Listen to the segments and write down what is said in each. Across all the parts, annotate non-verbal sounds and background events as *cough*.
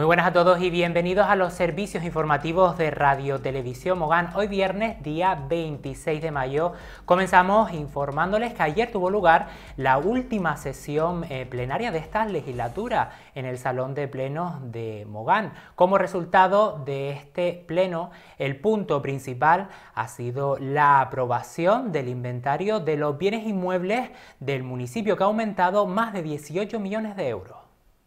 Muy buenas a todos y bienvenidos a los servicios informativos de Radio Televisión Mogán. Hoy viernes, día 26 de mayo, comenzamos informándoles que ayer tuvo lugar la última sesión eh, plenaria de esta legislatura en el Salón de Plenos de Mogán. Como resultado de este pleno, el punto principal ha sido la aprobación del inventario de los bienes inmuebles del municipio que ha aumentado más de 18 millones de euros.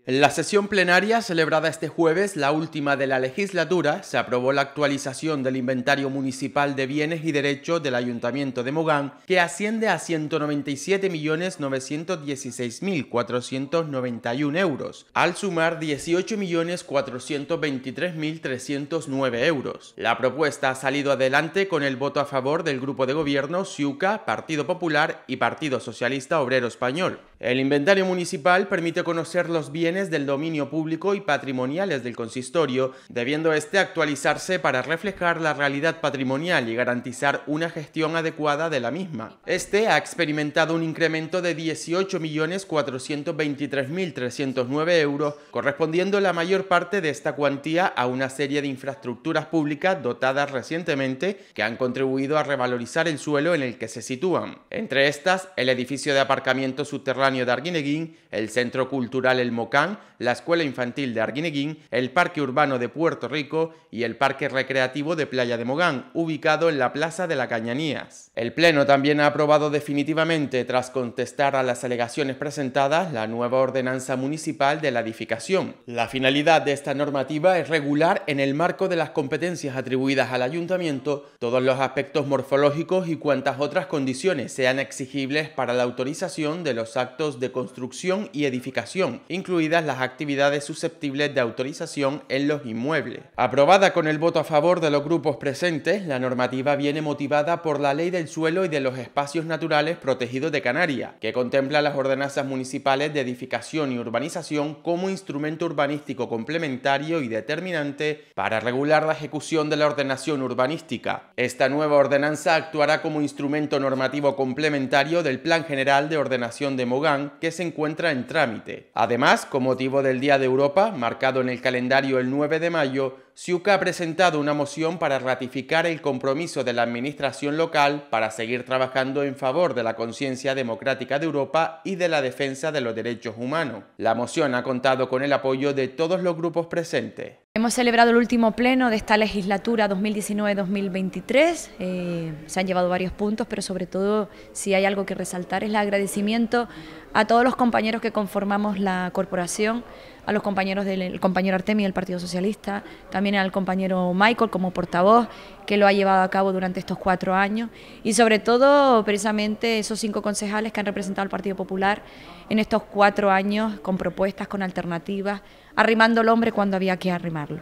En la sesión plenaria celebrada este jueves, la última de la legislatura, se aprobó la actualización del inventario municipal de bienes y derechos del Ayuntamiento de Mogán, que asciende a 197.916.491 euros, al sumar 18.423.309 euros. La propuesta ha salido adelante con el voto a favor del Grupo de Gobierno SIUCA, Partido Popular y Partido Socialista Obrero Español. El inventario municipal permite conocer los bienes del dominio público y patrimoniales del consistorio, debiendo este actualizarse para reflejar la realidad patrimonial y garantizar una gestión adecuada de la misma. Este ha experimentado un incremento de 18.423.309 euros, correspondiendo la mayor parte de esta cuantía a una serie de infraestructuras públicas dotadas recientemente que han contribuido a revalorizar el suelo en el que se sitúan. Entre estas, el edificio de aparcamiento subterráneo de Arguineguín, el Centro Cultural El Mocán, la Escuela Infantil de Arguineguín, el Parque Urbano de Puerto Rico y el Parque Recreativo de Playa de Mogán, ubicado en la Plaza de la Cañanías. El Pleno también ha aprobado definitivamente, tras contestar a las alegaciones presentadas, la nueva ordenanza municipal de la edificación. La finalidad de esta normativa es regular en el marco de las competencias atribuidas al ayuntamiento todos los aspectos morfológicos y cuantas otras condiciones sean exigibles para la autorización de los actos de construcción y edificación, incluida las actividades susceptibles de autorización en los inmuebles. Aprobada con el voto a favor de los grupos presentes, la normativa viene motivada por la Ley del Suelo y de los Espacios Naturales Protegidos de Canarias, que contempla las ordenanzas municipales de edificación y urbanización como instrumento urbanístico complementario y determinante para regular la ejecución de la ordenación urbanística. Esta nueva ordenanza actuará como instrumento normativo complementario del Plan General de Ordenación de Mogán, que se encuentra en trámite. Además, como motivo del Día de Europa, marcado en el calendario el 9 de mayo, Siuca ha presentado una moción para ratificar el compromiso de la administración local para seguir trabajando en favor de la conciencia democrática de Europa y de la defensa de los derechos humanos. La moción ha contado con el apoyo de todos los grupos presentes. Hemos celebrado el último pleno de esta legislatura 2019-2023. Eh, se han llevado varios puntos, pero sobre todo, si hay algo que resaltar, es el agradecimiento a todos los compañeros que conformamos la corporación a los compañeros del compañero Artemi del Partido Socialista, también al compañero Michael como portavoz, que lo ha llevado a cabo durante estos cuatro años, y sobre todo precisamente esos cinco concejales que han representado al Partido Popular en estos cuatro años con propuestas, con alternativas, arrimando el hombre cuando había que arrimarlo.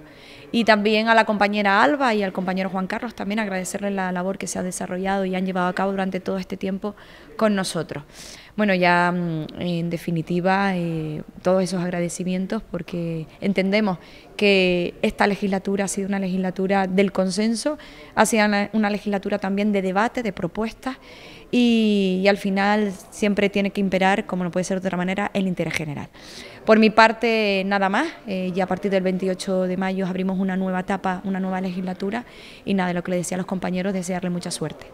Y también a la compañera Alba y al compañero Juan Carlos también agradecerle la labor que se ha desarrollado y han llevado a cabo durante todo este tiempo con nosotros. Bueno, ya mm, en definitiva, eh, todos esos agradecimientos porque entendemos que esta legislatura ha sido una legislatura del consenso, ha sido una, legislatura también de debate, de propuestas y al final siempre tiene que imperar, como no puede ser de otra manera, el interés general. Por mi parte, nada más. Eh, ya a partir del 28 de mayo abrimos una nueva etapa, una nueva legislatura y nada, lo que le decía a los compañeros, desearle mucha suerte.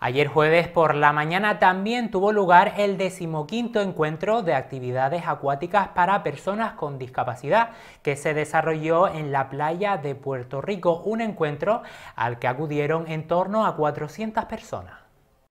Ayer jueves por la mañana también tuvo lugar el decimoquinto encuentro de actividades acuáticas para personas con discapacidad que se desarrolló en la playa de Puerto Rico, un encuentro al que acudieron en torno a 400 personas.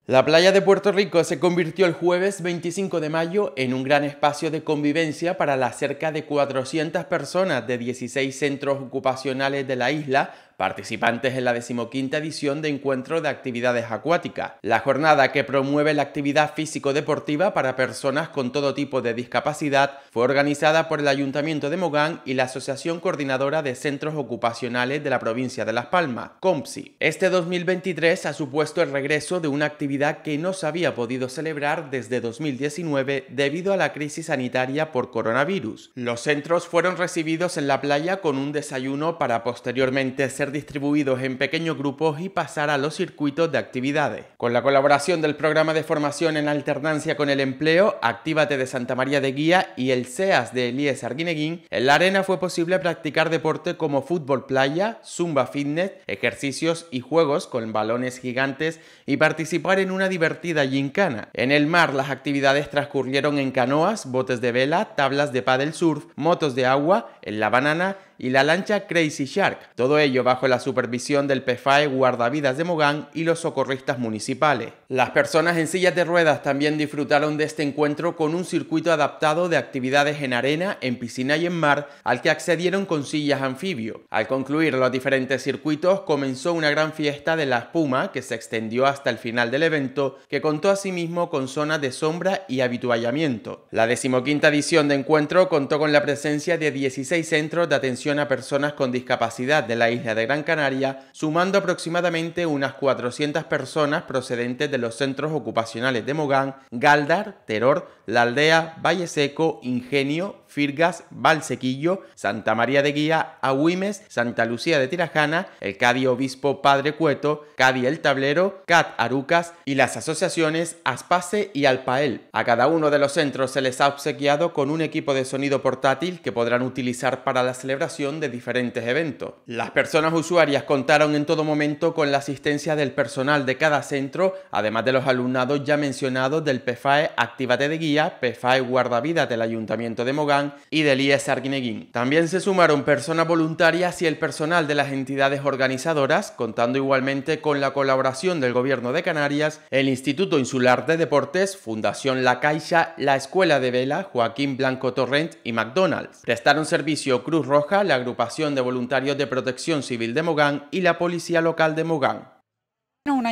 La playa de Puerto Rico se convirtió el jueves 25 de mayo en un gran espacio de convivencia para las cerca de 400 personas de 16 centros ocupacionales de la isla participantes en la decimoquinta edición de Encuentro de Actividades Acuáticas, la jornada que promueve la actividad físico-deportiva para personas con todo tipo de discapacidad, fue organizada por el Ayuntamiento de Mogán y la Asociación Coordinadora de Centros Ocupacionales de la provincia de Las Palmas, COMPSI. Este 2023 ha supuesto el regreso de una actividad que no se había podido celebrar desde 2019 debido a la crisis sanitaria por coronavirus. Los centros fueron recibidos en la playa con un desayuno para posteriormente ser distribuidos en pequeños grupos y pasar a los circuitos de actividades. Con la colaboración del programa de formación en alternancia con el empleo, Actívate de Santa María de Guía y el SEAS de Elías Arguineguín, en la arena fue posible practicar deporte como fútbol playa, zumba fitness, ejercicios y juegos con balones gigantes y participar en una divertida gincana. En el mar las actividades transcurrieron en canoas, botes de vela, tablas de paddle surf, motos de agua, en la banana y la lancha Crazy Shark, todo ello bajo la supervisión del PFAE Guardavidas de Mogán y los socorristas municipales. Las personas en sillas de ruedas también disfrutaron de este encuentro con un circuito adaptado de actividades en arena, en piscina y en mar, al que accedieron con sillas anfibio. Al concluir los diferentes circuitos, comenzó una gran fiesta de la espuma que se extendió hasta el final del evento, que contó asimismo con zonas de sombra y habituallamiento. La decimoquinta edición de encuentro contó con la presencia de 16 centros de atención a personas con discapacidad de la isla de Gran Canaria, sumando aproximadamente unas 400 personas procedentes de los centros ocupacionales de Mogán, Galdar, Teror, La Aldea, Valle Seco, Ingenio Firgas, Valsequillo, Santa María de Guía, Agüimes, Santa Lucía de Tirajana, el Cadi Obispo Padre Cueto, Cadi El Tablero, CAT Arucas y las asociaciones Aspase y Alpael. A cada uno de los centros se les ha obsequiado con un equipo de sonido portátil que podrán utilizar para la celebración de diferentes eventos. Las personas usuarias contaron en todo momento con la asistencia del personal de cada centro, además de los alumnados ya mencionados del PFAE Actívate de Guía, PFAE Guardavidas del Ayuntamiento de Mogán, y del IES Arguineguín. También se sumaron personas voluntarias y el personal de las entidades organizadoras, contando igualmente con la colaboración del Gobierno de Canarias, el Instituto Insular de Deportes, Fundación La Caixa, la Escuela de Vela, Joaquín Blanco Torrent y McDonald's. Prestaron servicio Cruz Roja, la Agrupación de Voluntarios de Protección Civil de Mogán y la Policía Local de Mogán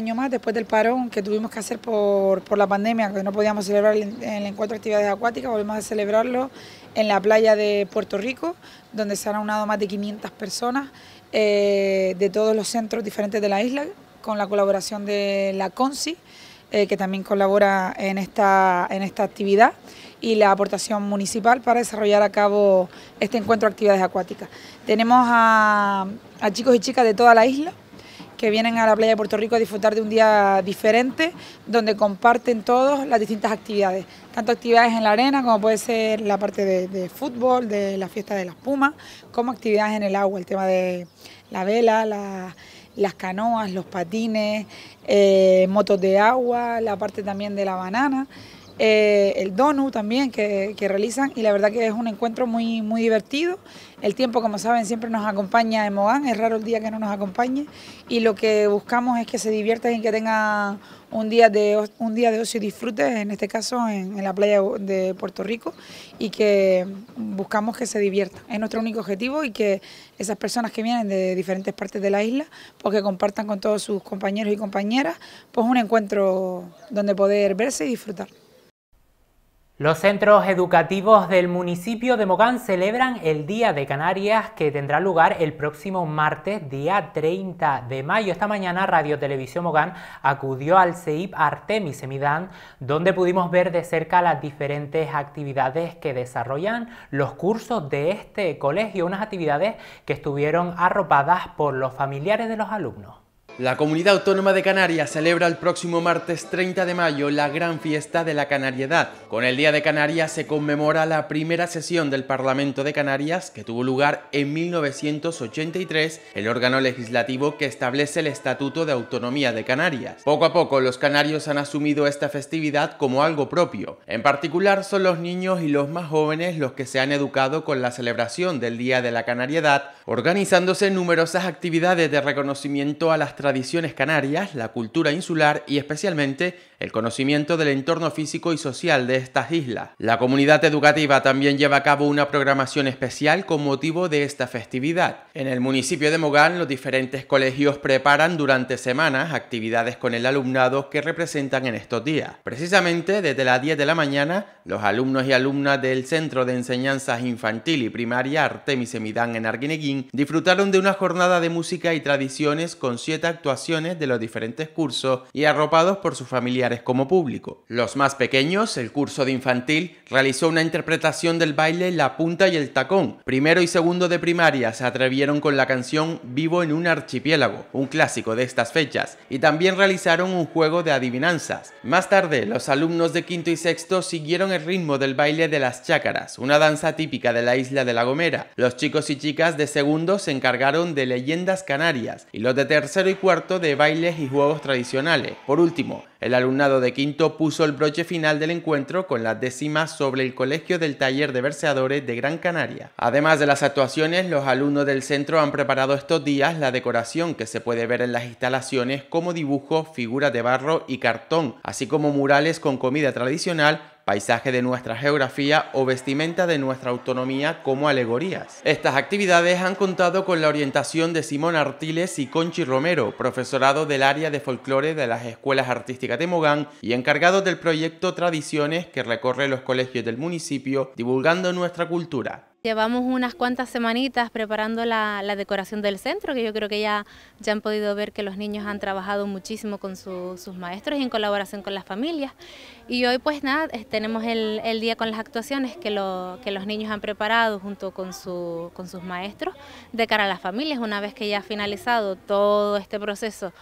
año más después del parón que tuvimos que hacer por, por la pandemia, que no podíamos celebrar el, encuentro de actividades acuáticas, volvemos a celebrarlo en la playa de Puerto Rico, donde se han aunado más de 500 personas eh, de todos los centros diferentes de la isla, con la colaboración de la CONSI, eh, que también colabora en esta, en esta actividad y la aportación municipal para desarrollar a cabo este encuentro de actividades acuáticas. Tenemos a chicos y chicas de toda la isla, que vienen a la playa de Puerto Rico a disfrutar de un día diferente, donde comparten todos las distintas actividades, tanto actividades en la arena como puede ser la parte de, fútbol, de la fiesta de las pumas, como actividades en el agua, el tema de la vela, las canoas, los patines, eh, motos de agua, la parte también de la banana. Eh, el Donu también que, realizan y la verdad que es un encuentro muy, muy divertido. El tiempo, como saben, siempre nos acompaña en Mogán, es raro el día que no nos acompañe y lo que buscamos es que se diviertan y que tengan un día de, un día de ocio y disfrute, en este caso en, la playa de Puerto Rico, y que buscamos que se diviertan. Es nuestro único objetivo y que esas personas que vienen de diferentes partes de la isla, pues que compartan con todos sus compañeros y compañeras, pues un encuentro donde poder verse y disfrutar. Los centros educativos del municipio de Mogán celebran el Día de Canarias que tendrá lugar el próximo martes, día 30 de mayo. Esta mañana Radio Televisión Mogán acudió al CEIP Artemis donde pudimos ver de cerca las diferentes actividades que desarrollan los cursos de este colegio, unas actividades que estuvieron arropadas por los familiares de los alumnos. La comunidad autónoma de Canarias celebra el próximo martes 30 de mayo la gran fiesta de la Canariedad. Con el Día de Canarias se conmemora la primera sesión del Parlamento de Canarias que tuvo lugar en 1983, el órgano legislativo que establece el Estatuto de Autonomía de Canarias. Poco a poco los canarios han asumido esta festividad como algo propio. En particular son los niños y los más jóvenes los que se han educado con la celebración del Día de la Canariedad, organizándose numerosas actividades de reconocimiento a las tradiciones canarias, la cultura insular y especialmente el conocimiento del entorno físico y social de estas islas. La comunidad educativa también lleva a cabo una programación especial con motivo de esta festividad. En el municipio de Mogán, los diferentes colegios preparan durante semanas actividades con el alumnado que representan en estos días. Precisamente desde las 10 de la mañana, los alumnos y alumnas del Centro de Enseñanzas Infantil y Primaria Artemis Emidán en Arguineguín disfrutaron de una jornada de música y tradiciones con siete actuaciones de los diferentes cursos y arropados por sus familiares como público. Los más pequeños, el curso de infantil, realizó una interpretación del baile La punta y el tacón. Primero y segundo de primaria se atrevieron con la canción Vivo en un archipiélago, un clásico de estas fechas, y también realizaron un juego de adivinanzas. Más tarde, los alumnos de quinto y sexto siguieron el ritmo del baile de las chácaras, una danza típica de la isla de La Gomera. Los chicos y chicas de segundo se encargaron de leyendas canarias y los de tercero y cuarto de bailes y juegos tradicionales. Por último, el alumnado de quinto puso el broche final del encuentro con la décima sobre el Colegio del Taller de Verseadores de Gran Canaria. Además de las actuaciones, los alumnos del centro han preparado estos días la decoración que se puede ver en las instalaciones como dibujos, figuras de barro y cartón, así como murales con comida tradicional paisaje de nuestra geografía o vestimenta de nuestra autonomía como alegorías. Estas actividades han contado con la orientación de Simón Artiles y Conchi Romero, profesorado del área de folclore de las Escuelas Artísticas de Mogán y encargado del proyecto Tradiciones que recorre los colegios del municipio divulgando nuestra cultura. Llevamos unas cuantas semanitas preparando la, decoración del centro, que yo creo que ya, ya han podido ver que los niños han trabajado muchísimo con sus maestros y en colaboración con las familias. Y hoy pues nada, tenemos el, día con las actuaciones que, que los niños han preparado junto con, con sus maestros de cara a las familias. Una vez que ya ha finalizado todo este proceso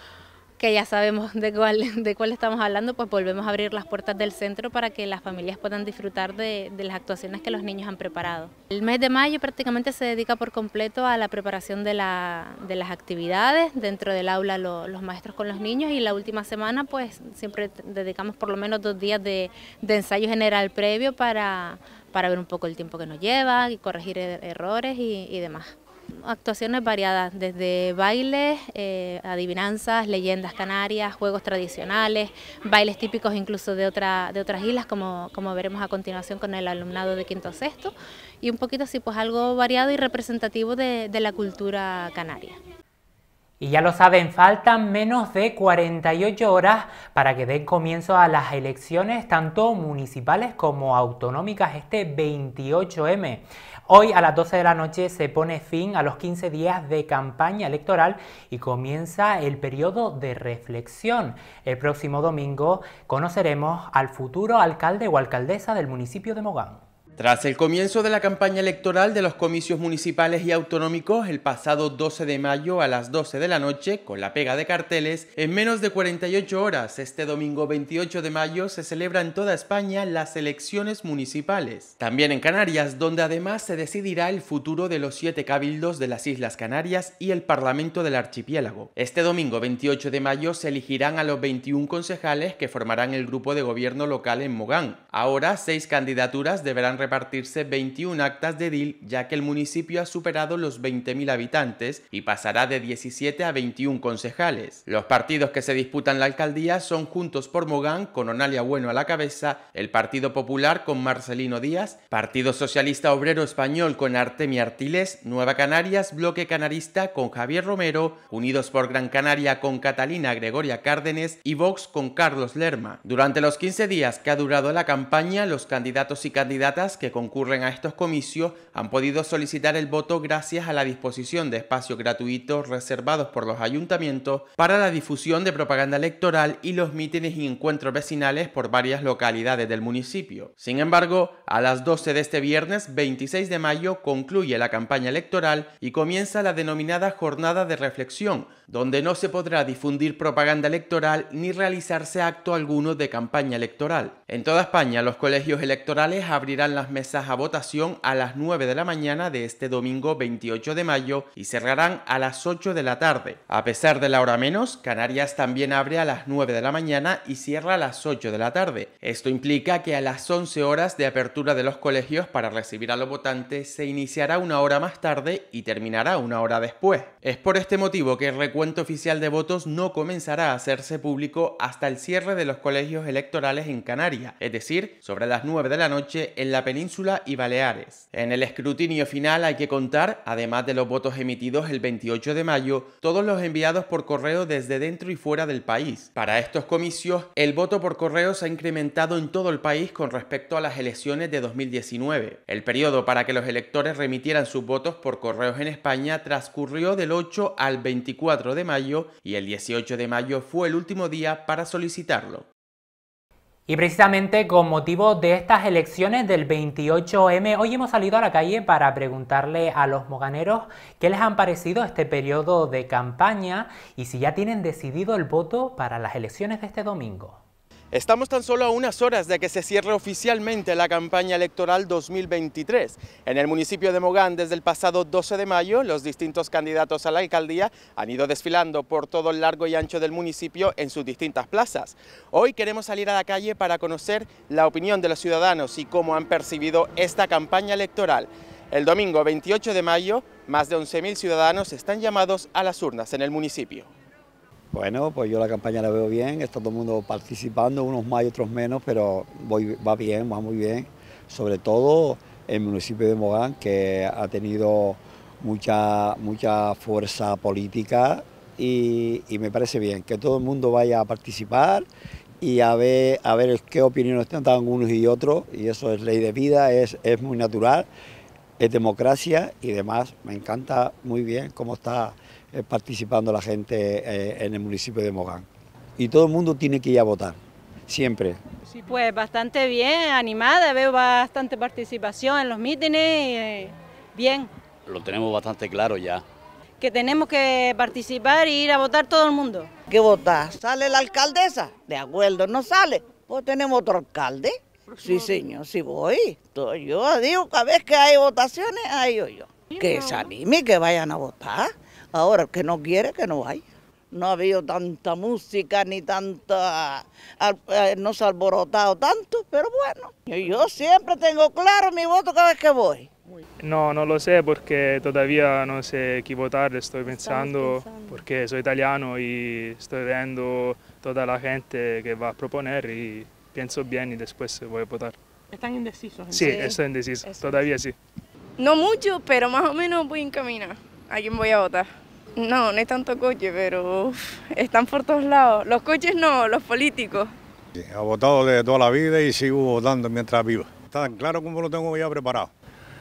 que ya sabemos de cuál, *laughs* de cuál estamos hablando, pues volvemos a abrir las puertas del centro para que las familias puedan disfrutar de, las actuaciones que los niños han preparado. El mes de mayo prácticamente se dedica por completo a la preparación de, las actividades dentro del aula los maestros con los niños y la última semana pues siempre dedicamos por lo menos dos días de, ensayo general previo para, para ver un poco el tiempo que nos lleva y corregir e, errores y demás. Actuaciones variadas, desde bailes, eh, adivinanzas, leyendas canarias, juegos tradicionales, bailes típicos incluso de, de otras islas, como, veremos a continuación con el alumnado de quinto a sexto, y un poquito así, pues algo variado y representativo de la cultura canaria. Y ya lo saben, faltan menos de 48 horas para que den comienzo a las elecciones tanto municipales como autonómicas este 28M. Hoy a las 12 de la noche se pone fin a los 15 días de campaña electoral y comienza el periodo de reflexión. El próximo domingo conoceremos al futuro alcalde o alcaldesa del municipio de Mogán. Tras el comienzo de la campaña electoral de los comicios municipales y autonómicos el pasado 12 de mayo a las 12 de la noche, con la pega de carteles, en menos de 48 horas, este domingo 28 de mayo, se celebran en toda España las elecciones municipales. También en Canarias, donde además se decidirá el futuro de los siete cabildos de las Islas Canarias y el Parlamento del Archipiélago. Este domingo 28 de mayo se elegirán a los 21 concejales que formarán el grupo de gobierno local en Mogán. Ahora, seis candidaturas deberán representar partirse 21 actas de DIL, ya que el municipio ha superado los 20.000 habitantes y pasará de 17 a 21 concejales. Los partidos que se disputan la alcaldía son Juntos por Mogán, con Onalia Bueno a la cabeza, el Partido Popular con Marcelino Díaz, Partido Socialista Obrero Español con Artemia Artiles, Nueva Canarias, Bloque Canarista con Javier Romero, Unidos por Gran Canaria con Catalina Gregoria Cárdenes y Vox con Carlos Lerma. Durante los 15 días que ha durado la campaña, los candidatos y candidatas que concurren a estos comicios han podido solicitar el voto gracias a la disposición de espacios gratuitos reservados por los ayuntamientos para la difusión de propaganda electoral y los mítines y encuentros vecinales por varias localidades del municipio. Sin embargo, a las 12 de este viernes 26 de mayo concluye la campaña electoral y comienza la denominada jornada de reflexión donde no se podrá difundir propaganda electoral ni realizarse acto alguno de campaña electoral. En toda España, los colegios electorales abrirán las mesas a votación a las 9 de la mañana de este domingo 28 de mayo y cerrarán a las 8 de la tarde. A pesar de la hora menos, Canarias también abre a las 9 de la mañana y cierra a las 8 de la tarde. Esto implica que a las 11 horas de apertura de los colegios para recibir a los votantes se iniciará una hora más tarde y terminará una hora después. Es por este motivo que cuento oficial de votos no comenzará a hacerse público hasta el cierre de los colegios electorales en Canarias, es decir, sobre las 9 de la noche en la península y Baleares. En el escrutinio final hay que contar, además de los votos emitidos el 28 de mayo, todos los enviados por correo desde dentro y fuera del país. Para estos comicios, el voto por correo se ha incrementado en todo el país con respecto a las elecciones de 2019. El periodo para que los electores remitieran sus votos por correos en España transcurrió del 8 al 24 de mayo y el 18 de mayo fue el último día para solicitarlo. Y precisamente con motivo de estas elecciones del 28M, hoy hemos salido a la calle para preguntarle a los moganeros qué les han parecido este periodo de campaña y si ya tienen decidido el voto para las elecciones de este domingo. Estamos tan solo a unas horas de que se cierre oficialmente la campaña electoral 2023. En el municipio de Mogán, desde el pasado 12 de mayo, los distintos candidatos a la alcaldía han ido desfilando por todo el largo y ancho del municipio en sus distintas plazas. Hoy queremos salir a la calle para conocer la opinión de los ciudadanos y cómo han percibido esta campaña electoral. El domingo 28 de mayo, más de 11.000 ciudadanos están llamados a las urnas en el municipio. Bueno, pues yo la campaña la veo bien, está todo el mundo participando, unos más y otros menos, pero va bien, va muy bien. Sobre todo el municipio de Mogán, que ha tenido mucha, mucha fuerza política y, me parece bien que todo el mundo vaya a participar y a ver, a ver qué opiniones tienen unos y otros, y eso es ley de vida, es, es muy natural, es democracia y demás. Me encanta muy bien cómo está eh, participando la gente eh, en el municipio de Mogán. Y todo el mundo tiene que ir a votar, siempre. Sí, pues bastante bien, animada, veo bastante participación en los mítines, eh, bien. Lo tenemos bastante claro ya. Que tenemos que participar e ir a votar todo el mundo. ¿Qué votar? ¿Sale la alcaldesa? De acuerdo, no sale. Pues tenemos otro alcalde. Sí, señor, sí voy. Yo digo, cada vez que hay votaciones, ahí yo. yo. Que se anime, que vayan a votar. Ahora, el que no quiere, que no vaya. No ha habido tanta música ni tanta. Eh, no se ha alborotado tanto, pero bueno. Yo siempre tengo claro mi voto cada vez que voy. No, no lo sé porque todavía no sé qué votar, estoy pensando, porque soy italiano y estoy viendo toda la gente que va a proponer y pienso bien y después voy a votar. ¿Están indecisos? Sí, estoy indeciso, todavía sí. No mucho, pero más o menos voy encaminado. ¿a quién voy a votar? No, no es tanto coche, pero están por todos lados. Los coches no, los políticos. Ha votado de toda la vida y sigo votando mientras viva. Está tan claro como lo tengo ya preparado.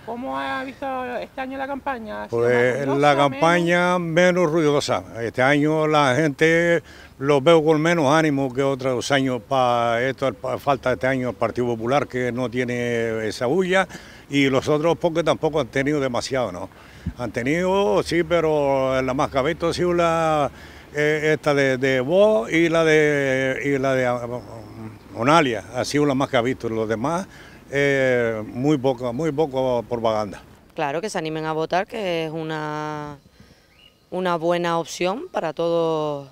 ¿Cómo ha visto este año la campaña? Pues la campaña menos... ruidosa. Este año la gente lo veo con menos ánimo que otros años. Para esto falta este año el Partido Popular que no tiene esa bulla y los otros porque tampoco han tenido demasiado, ¿no? Han tenido, sí, pero la más que ha sido la, eh, esta de, de y la de, y la de um, Onalia, ha sido la más que visto, Los demás, eh, muy poco, muy poco propaganda. Claro, que se animen a votar, que es una, una buena opción para todos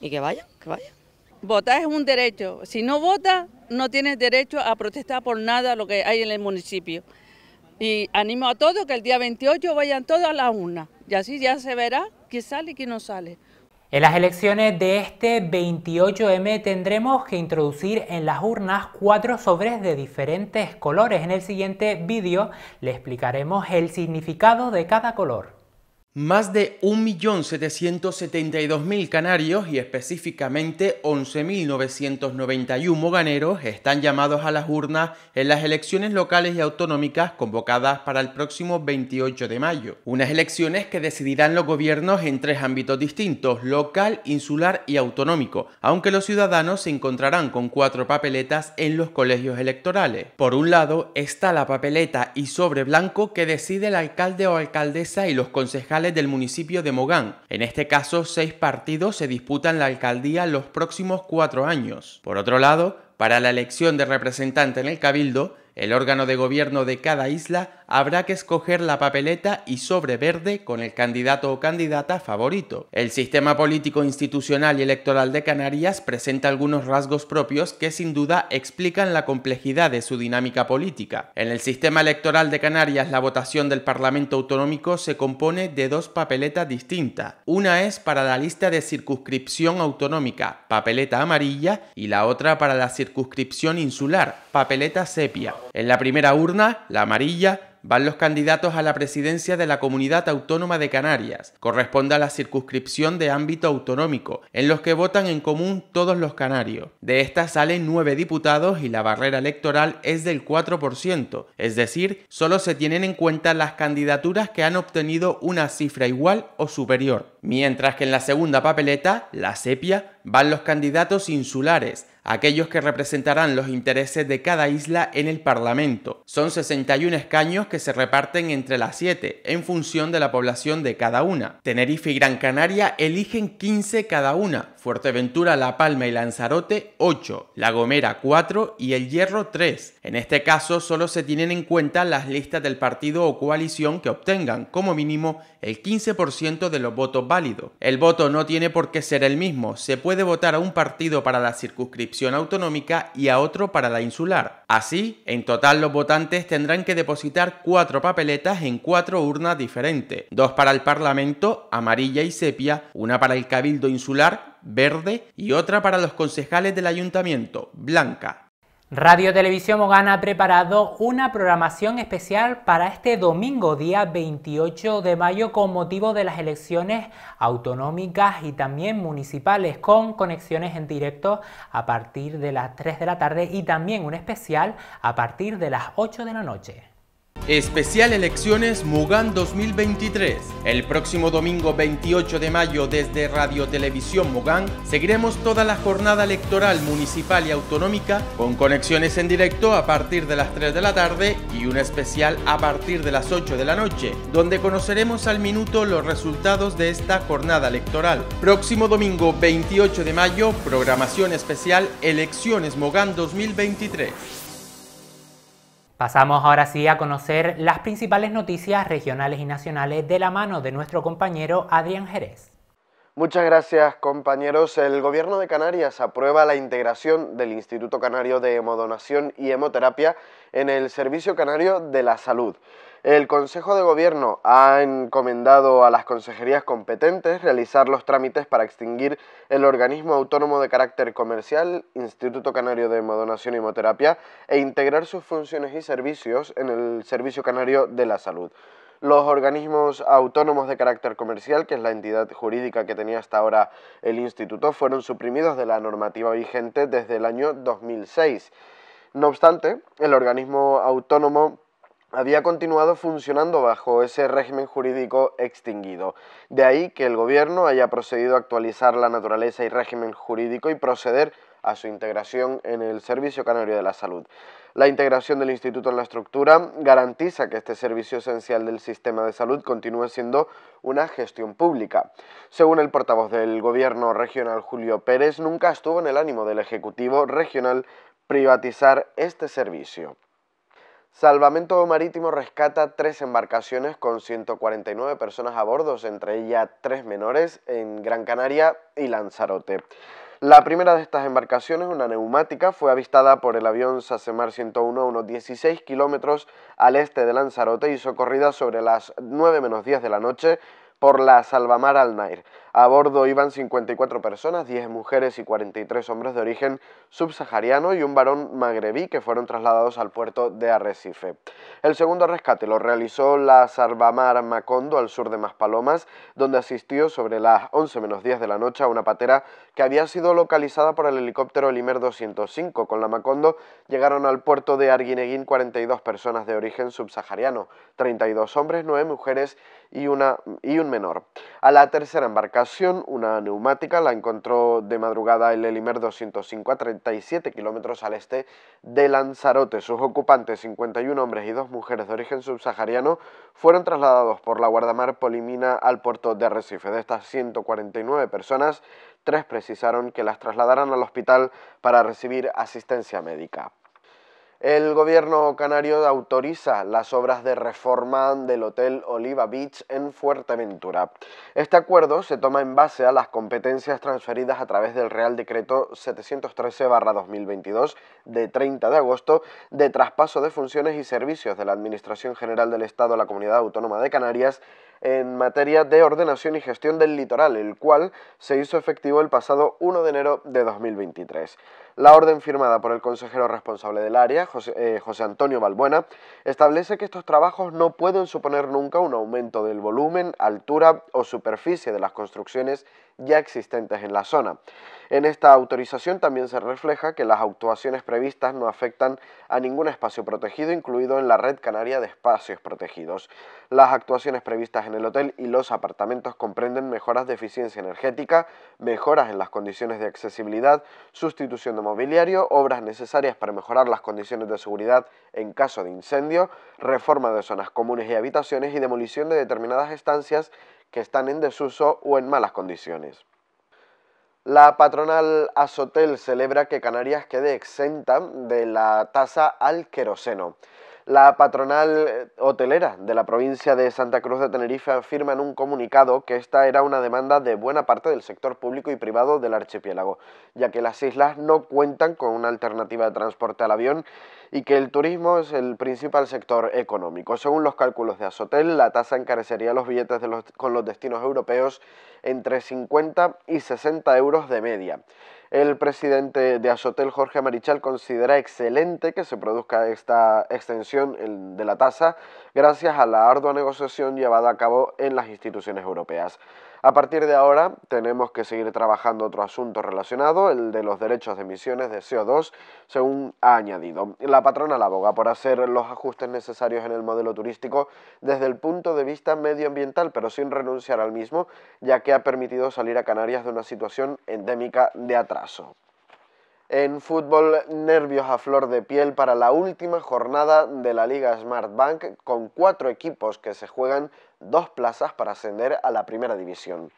y que vayan, que vayan. Votar es un derecho. Si no votas, no tienes derecho a protestar por nada lo que hay en el municipio. Y animo a todos que el día 28 vayan todos a la una y así ya se verá qué sale y quién no sale. En las elecciones de este 28M tendremos que introducir en las urnas cuatro sobres de diferentes colores. En el siguiente vídeo le explicaremos el significado de cada color. Más de 1.772.000 canarios y específicamente 11.991 moganeros están llamados a las urnas en las elecciones locales y autonómicas convocadas para el próximo 28 de mayo. Unas elecciones que decidirán los gobiernos en tres ámbitos distintos, local, insular y autonómico, aunque los ciudadanos se encontrarán con cuatro papeletas en los colegios electorales. Por un lado está la papeleta y sobre blanco que decide el alcalde o alcaldesa y los concejales del municipio de Mogán. En este caso, seis partidos se disputan la alcaldía los próximos cuatro años. Por otro lado, para la elección de representante en el Cabildo, el órgano de gobierno de cada isla habrá que escoger la papeleta y sobre verde con el candidato o candidata favorito. El sistema político institucional y electoral de Canarias presenta algunos rasgos propios que sin duda explican la complejidad de su dinámica política. En el sistema electoral de Canarias la votación del Parlamento Autonómico se compone de dos papeletas distintas. Una es para la lista de circunscripción autonómica, papeleta amarilla, y la otra para la circunscripción insular, papeleta sepia. En la primera urna, la amarilla, van los candidatos a la presidencia de la Comunidad Autónoma de Canarias. Corresponde a la circunscripción de ámbito autonómico, en los que votan en común todos los canarios. De esta salen nueve diputados y la barrera electoral es del 4%, es decir, solo se tienen en cuenta las candidaturas que han obtenido una cifra igual o superior. Mientras que en la segunda papeleta, la sepia, van los candidatos insulares, aquellos que representarán los intereses de cada isla en el Parlamento. Son 61 escaños que se reparten entre las 7, en función de la población de cada una. Tenerife y Gran Canaria eligen 15 cada una, Fuerteventura, La Palma y Lanzarote 8, La Gomera 4 y El Hierro 3. En este caso solo se tienen en cuenta las listas del partido o coalición que obtengan, como mínimo, el 15% de los votos válidos. El voto no tiene por qué ser el mismo, se puede votar a un partido para la circunscripción autonómica y a otro para la insular. Así, en total los votantes tendrán que depositar cuatro papeletas en cuatro urnas diferentes, dos para el Parlamento, amarilla y sepia, una para el Cabildo Insular, verde, y otra para los concejales del Ayuntamiento, blanca. Radio Televisión Mogana ha preparado una programación especial para este domingo, día 28 de mayo, con motivo de las elecciones autonómicas y también municipales, con conexiones en directo a partir de las 3 de la tarde y también un especial a partir de las 8 de la noche. Especial Elecciones Mugan 2023. El próximo domingo 28 de mayo desde Radio Televisión Mogán seguiremos toda la jornada electoral municipal y autonómica con conexiones en directo a partir de las 3 de la tarde y un especial a partir de las 8 de la noche, donde conoceremos al minuto los resultados de esta jornada electoral. Próximo domingo 28 de mayo, programación especial Elecciones Mogán 2023. Pasamos ahora sí a conocer las principales noticias regionales y nacionales de la mano de nuestro compañero Adrián Jerez. Muchas gracias compañeros. El Gobierno de Canarias aprueba la integración del Instituto Canario de Hemodonación y Hemoterapia en el Servicio Canario de la Salud. El Consejo de Gobierno ha encomendado a las consejerías competentes realizar los trámites para extinguir el organismo autónomo de carácter comercial, Instituto Canario de Hemodonación y Hemoterapia, e integrar sus funciones y servicios en el Servicio Canario de la Salud. Los organismos autónomos de carácter comercial, que es la entidad jurídica que tenía hasta ahora el instituto, fueron suprimidos de la normativa vigente desde el año 2006. No obstante, el organismo autónomo había continuado funcionando bajo ese régimen jurídico extinguido. De ahí que el gobierno haya procedido a actualizar la naturaleza y régimen jurídico y proceder a su integración en el Servicio Canario de la Salud. La integración del instituto en la estructura garantiza que este servicio esencial del sistema de salud continúe siendo una gestión pública. Según el portavoz del gobierno regional Julio Pérez, nunca estuvo en el ánimo del Ejecutivo regional privatizar este servicio. Salvamento Marítimo rescata tres embarcaciones con 149 personas a bordo, entre ellas tres menores, en Gran Canaria y Lanzarote. La primera de estas embarcaciones, una neumática, fue avistada por el avión Sasemar 101 a unos 16 kilómetros al este de Lanzarote y socorrida sobre las 9 menos 10 de la noche por la Salvamar Alnair. A bordo iban 54 personas, 10 mujeres y 43 hombres de origen subsahariano y un varón magrebí que fueron trasladados al puerto de Arrecife. El segundo rescate lo realizó la Sarvamar Macondo al sur de Maspalomas, donde asistió sobre las 11 menos 10 de la noche a una patera que había sido localizada por el helicóptero Limer 205. Con la Macondo llegaron al puerto de Arguineguín 42 personas de origen subsahariano, 32 hombres, 9 mujeres y, una, y un menor. A la tercera embarcación una neumática la encontró de madrugada el Elimer 205 a 37 kilómetros al este de Lanzarote. Sus ocupantes, 51 hombres y dos mujeres de origen subsahariano, fueron trasladados por la guardamar Polimina al puerto de Recife. De estas 149 personas, tres precisaron que las trasladaran al hospital para recibir asistencia médica. El gobierno canario autoriza las obras de reforma del Hotel Oliva Beach en Fuerteventura. Este acuerdo se toma en base a las competencias transferidas a través del Real Decreto 713-2022 de 30 de agosto de traspaso de funciones y servicios de la Administración General del Estado a la Comunidad Autónoma de Canarias en materia de ordenación y gestión del litoral, el cual se hizo efectivo el pasado 1 de enero de 2023. La orden firmada por el consejero responsable del área, eh, José, Antonio Balbuena, establece que estos trabajos no pueden suponer nunca un aumento del volumen, altura o superficie de las construcciones ya existentes en la zona. En esta autorización también se refleja que las actuaciones previstas no afectan a ningún espacio protegido, incluido en la red canaria de espacios protegidos. Las actuaciones previstas en el hotel y los apartamentos comprenden mejoras de eficiencia energética, mejoras en las condiciones de accesibilidad, sustitución de mobiliario, obras necesarias para mejorar las condiciones de seguridad en caso de incendio, reforma de zonas comunes y habitaciones y demolición de determinadas estancias que están en desuso o en malas condiciones. La patronal Azotel celebra que Canarias quede exenta de la tasa al queroseno. La patronal eh, hotelera de la provincia de Santa Cruz de Tenerife afirma en un comunicado que esta era una demanda de buena parte del sector público y privado del archipiélago, ya que las islas no cuentan con una alternativa de transporte al avión y que el turismo es el principal sector económico. Según los cálculos de Azotel, la tasa encarecería los billetes con los destinos europeos entre 50 y 60 euros de media. El presidente de Azotel, Jorge Marichal, considera excelente que se produzca esta extensión de la tasa gracias a la ardua negociación llevada a cabo en las instituciones europeas. A partir de ahora tenemos que seguir trabajando otro asunto relacionado, el de los derechos de emisiones de CO2, según ha añadido. La patrona la aboga por hacer los ajustes necesarios en el modelo turístico desde el punto de vista medioambiental, pero sin renunciar al mismo, ya que ha permitido salir a Canarias de una situación endémica de atraso en fútbol nervios a flor de piel para la última jornada de la Liga Smart Bank con cuatro equipos que se juegan dos plazas para ascender a la primera división.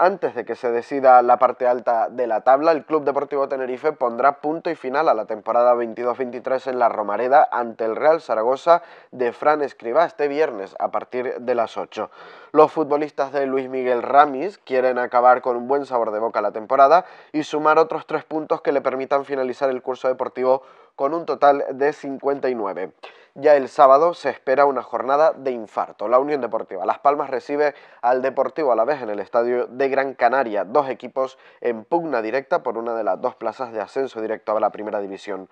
Antes de que se decida la parte alta de la tabla, el Club Deportivo Tenerife pondrá punto y final a la temporada 22-23 en la Romareda ante el Real Zaragoza de Fran Escribá este viernes a partir de las 8. Los futbolistas de Luis Miguel Ramis quieren acabar con un buen sabor de boca la temporada y sumar otros tres puntos que le permitan finalizar el curso deportivo con un total de 59. Ya el sábado se espera una jornada de infarto. La Unión Deportiva Las Palmas recibe al Deportivo a la vez en el Estadio de Gran Canaria. Dos equipos en pugna directa por una de las dos plazas de ascenso directo a la Primera División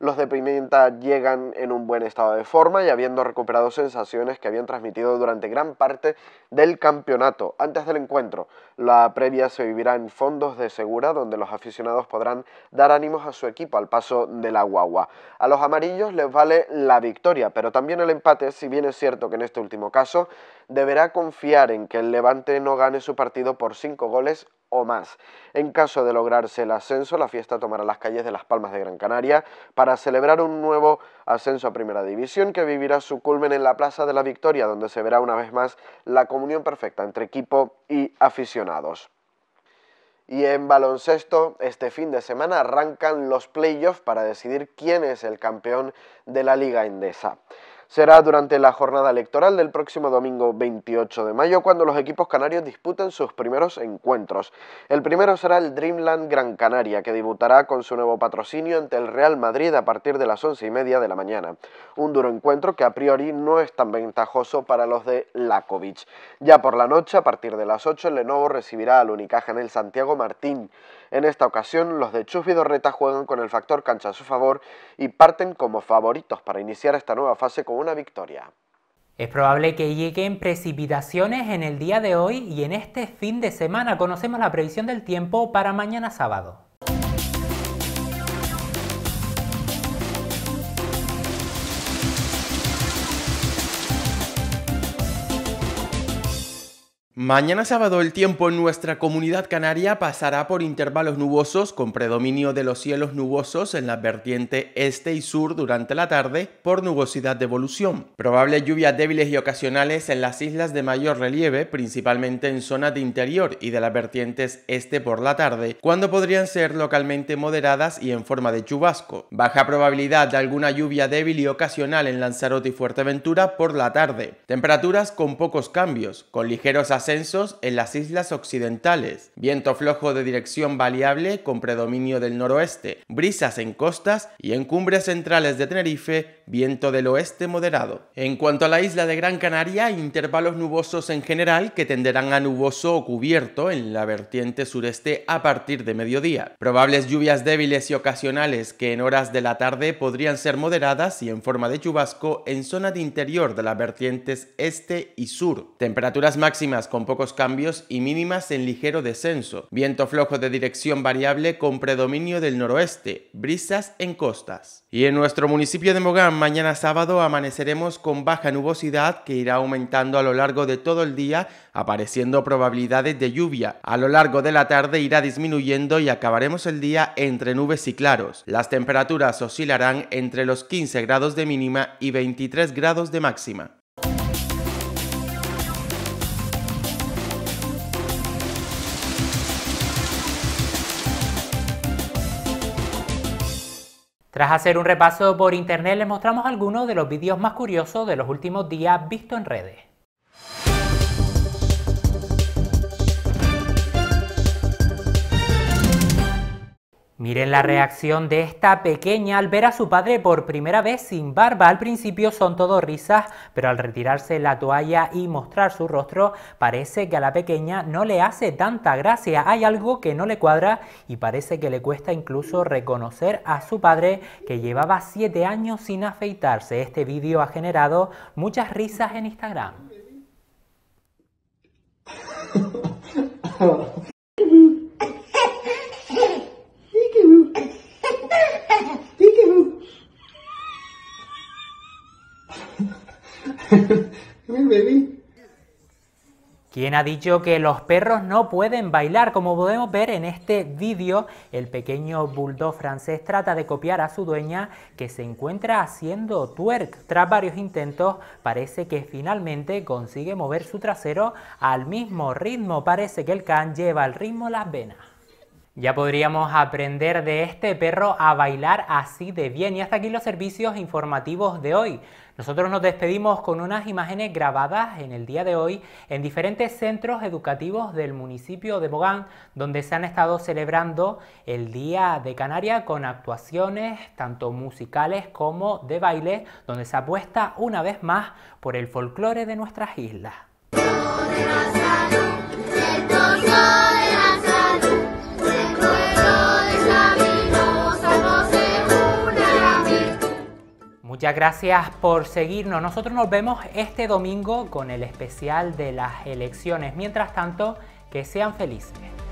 los de Pimienta llegan en un buen estado de forma y habiendo recuperado sensaciones que habían transmitido durante gran parte del campeonato. Antes del encuentro, la previa se vivirá en fondos de Segura, donde los aficionados podrán dar ánimos a su equipo al paso de la guagua. A los amarillos les vale la victoria, pero también el empate, si bien es cierto que en este último caso deberá confiar en que el Levante no gane su partido por 5 goles o más. En caso de lograrse el ascenso, la fiesta tomará las calles de Las Palmas de Gran Canaria para celebrar un nuevo ascenso a Primera División que vivirá su culmen en la Plaza de la Victoria, donde se verá una vez más la comunión perfecta entre equipo y aficionados. Y en baloncesto, este fin de semana arrancan los playoffs para decidir quién es el campeón de la Liga Endesa será durante la jornada electoral del próximo domingo 28 de mayo, cuando los equipos canarios disputen sus primeros encuentros. El primero será el Dreamland Gran Canaria, que debutará con su nuevo patrocinio ante el Real Madrid a partir de las once y media de la mañana. Un duro encuentro que a priori no es tan ventajoso para los de Lakovic. Ya por la noche, a partir de las 8, el Lenovo recibirá al Unicaja en el Santiago Martín. En esta ocasión, los de Chus Vidorreta juegan con el factor cancha a su favor y parten como favoritos para iniciar esta nueva fase con una victoria. Es probable que lleguen precipitaciones en el día de hoy y en este fin de semana conocemos la previsión del tiempo para mañana sábado. Mañana sábado el tiempo en nuestra comunidad canaria pasará por intervalos nubosos con predominio de los cielos nubosos en la vertiente este y sur durante la tarde por nubosidad de evolución. probable lluvias débiles y ocasionales en las islas de mayor relieve, principalmente en zonas de interior y de las vertientes este por la tarde, cuando podrían ser localmente moderadas y en forma de chubasco. Baja probabilidad de alguna lluvia débil y ocasional en Lanzarote y Fuerteventura por la tarde. Temperaturas con pocos cambios, con ligeros ascensos en las islas occidentales, viento flojo de dirección variable con predominio del noroeste, brisas en costas y en cumbres centrales de Tenerife, viento del oeste moderado. En cuanto a la isla de Gran Canaria, intervalos nubosos en general que tenderán a nuboso o cubierto en la vertiente sureste a partir de mediodía. Probables lluvias débiles y ocasionales que en horas de la tarde podrían ser moderadas y en forma de chubasco en zona de interior de las vertientes este y sur. Temperaturas máximas con pocos cambios y mínimas en ligero descenso. Viento flojo de dirección variable con predominio del noroeste, brisas en costas. Y en nuestro municipio de Mogán, mañana sábado amaneceremos con baja nubosidad que irá aumentando a lo largo de todo el día, apareciendo probabilidades de lluvia. A lo largo de la tarde irá disminuyendo y acabaremos el día entre nubes y claros. Las temperaturas oscilarán entre los 15 grados de mínima y 23 grados de máxima. Tras hacer un repaso por internet, les mostramos algunos de los vídeos más curiosos de los últimos días visto en redes. Miren la reacción de esta pequeña al ver a su padre por primera vez sin barba. Al principio son todo risas, pero al retirarse la toalla y mostrar su rostro, parece que a la pequeña no le hace tanta gracia. Hay algo que no le cuadra y parece que le cuesta incluso reconocer a su padre que llevaba siete años sin afeitarse. Este vídeo ha generado muchas risas en Instagram. *laughs* *laughs* ¿Quién ha dicho que los perros no pueden bailar? Como podemos ver en este vídeo, el pequeño bulldog francés trata de copiar a su dueña que se encuentra haciendo twerk. Tras varios intentos, parece que finalmente consigue mover su trasero al mismo ritmo. Parece que el can lleva el ritmo las venas. Ya podríamos aprender de este perro a bailar así de bien. Y hasta aquí los servicios informativos de hoy. Nosotros nos despedimos con unas imágenes grabadas en el día de hoy en diferentes centros educativos del municipio de Bogán, donde se han estado celebrando el Día de Canaria con actuaciones tanto musicales como de baile, donde se apuesta una vez más por el folclore de nuestras islas. Ya gracias por seguirnos. Nosotros nos vemos este domingo con el especial de las elecciones. Mientras tanto, que sean felices.